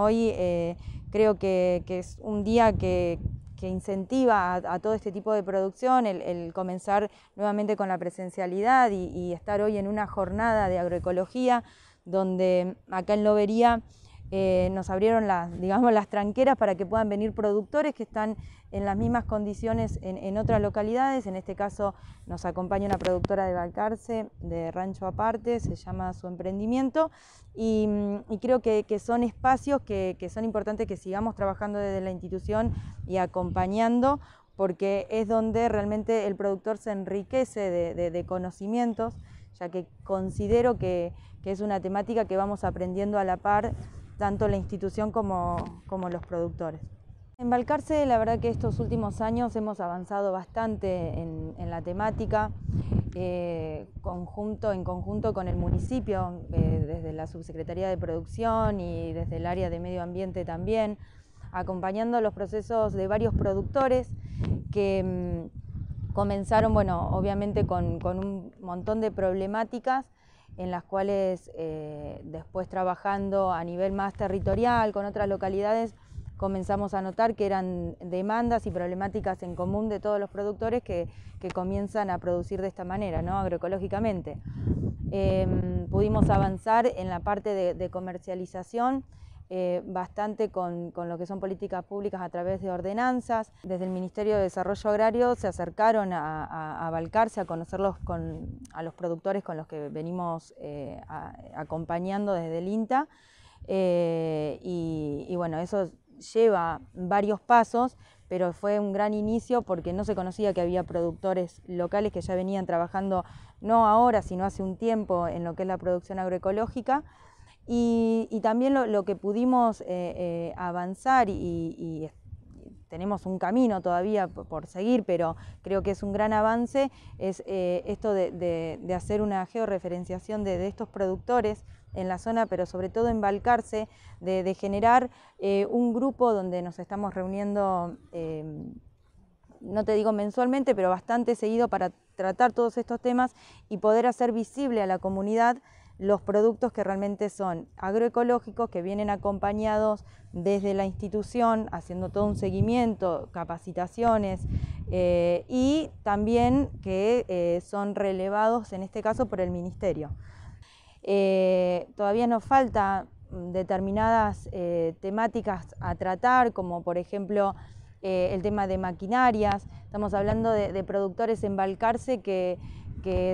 hoy eh, creo que, es un día que, incentiva a, todo este tipo de producción, el, comenzar nuevamente con la presencialidad y, y, estar hoy en una jornada de agroecología, donde acá en Lobería eh, nos abrieron las, digamos, las tranqueras para que puedan venir productores que están en las mismas condiciones en, otras localidades. En este caso nos acompaña una productora de Balcarce, de Rancho Aparte, se llama su emprendimiento. Y, mm, creo que, son espacios que, son importantes que sigamos trabajando desde la institución y acompañando porque es donde realmente el productor se enriquece de, conocimientos, ya que considero que es una temática que vamos aprendiendo a la par tanto la institución como, como los productores. En Balcarce, la verdad que estos últimos años hemos avanzado bastante en, en la temática, eh, conjunto, en conjunto con el municipio, eh, desde la Subsecretaría de Producción y desde el área de medio ambiente también, acompañando los procesos de varios productores que mm, comenzaron, bueno, obviamente con, con un montón de problemáticas en las cuales eh, después trabajando a nivel más territorial con otras localidades, comenzamos a notar que eran demandas y problemáticas en común de todos los productores que, comienzan a producir de esta manera, ¿no? agroecológicamente. Em, pudimos avanzar en la parte de, de comercialización eh, bastante con, lo que son políticas públicas a través de ordenanzas. Desde el Ministerio de Desarrollo Agrario se acercaron a, a, a a conocerlos con, a los productores con los que venimos eh, acompañando desde el INTA. Eh, y bueno, eso lleva varios pasos, pero fue un gran inicio porque no se conocía que había productores locales que ya venían trabajando, no ahora, sino hace un tiempo, en lo que es la producción agroecológica. Y, también lo, que pudimos eh, eh, avanzar y, tenemos un camino todavía por seguir, pero creo que es un gran avance, es eh, esto de, hacer una georreferenciación de, estos productores en la zona, pero sobre todo embalcarse, de, generar un grupo donde nos estamos reuniendo, em, no te digo mensualmente, pero bastante seguido para tratar todos estos temas y poder hacer visible a la comunidad los productos que realmente son agroecológicos, que vienen acompañados desde la institución, haciendo todo un seguimiento, capacitaciones, eh, y también que eh, son relevados, en este caso, por el Ministerio. Eh, todavía nos falta mm, determinadas temáticas a tratar, como por ejemplo el tema de maquinarias, estamos hablando de, productores en Balcarce que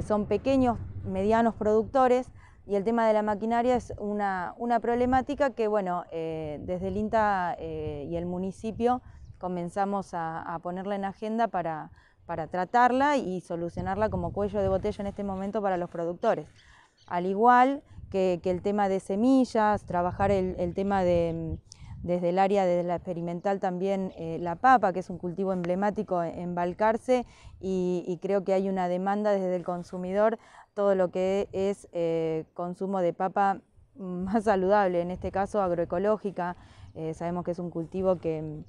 son pequeños, medianos productores, y el tema de la maquinaria es una, problemática que, bueno, eh, desde el INTA eh, y el municipio comenzamos a, ponerla en agenda para, para, tratarla y solucionarla como cuello de botella en este momento para los productores. Al igual que, el tema de semillas, trabajar el tema de desde el área de la experimental también eh, la papa, que es un cultivo emblemático e, en Balcarce, y, creo que hay una demanda desde el consumidor, todo lo que es eh, consumo de papa más saludable, en este caso agroecológica, eh, sabemos que es un cultivo que,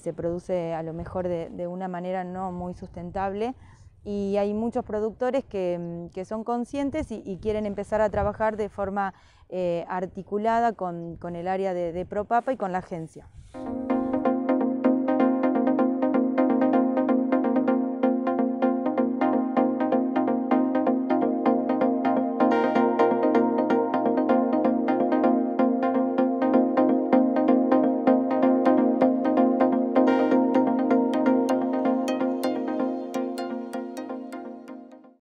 se produce a lo mejor de, de una manera no muy sustentable, y hay muchos productores que, mm, son conscientes y, quieren empezar a trabajar de forma eh, articulada con, el área de, de Propapa y con la agencia.